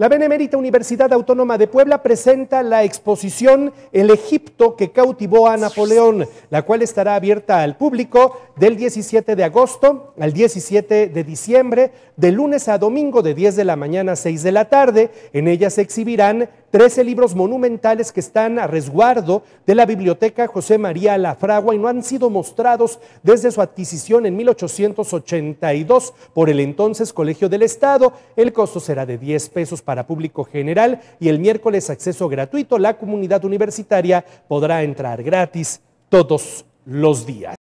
La Benemérita Universidad Autónoma de Puebla presenta la exposición El Egipto que cautivó a Napoleón, la cual estará abierta al público del 17 de agosto al 17 de diciembre, de lunes a domingo de 10 de la mañana a 6 de la tarde. En ella se exhibirán Trece libros monumentales que están a resguardo de la Biblioteca José María Lafragua y no han sido mostrados desde su adquisición en 1882 por el entonces Colegio del Estado. El costo será de 10 pesos para público general y el miércoles acceso gratuito. La comunidad universitaria podrá entrar gratis todos los días.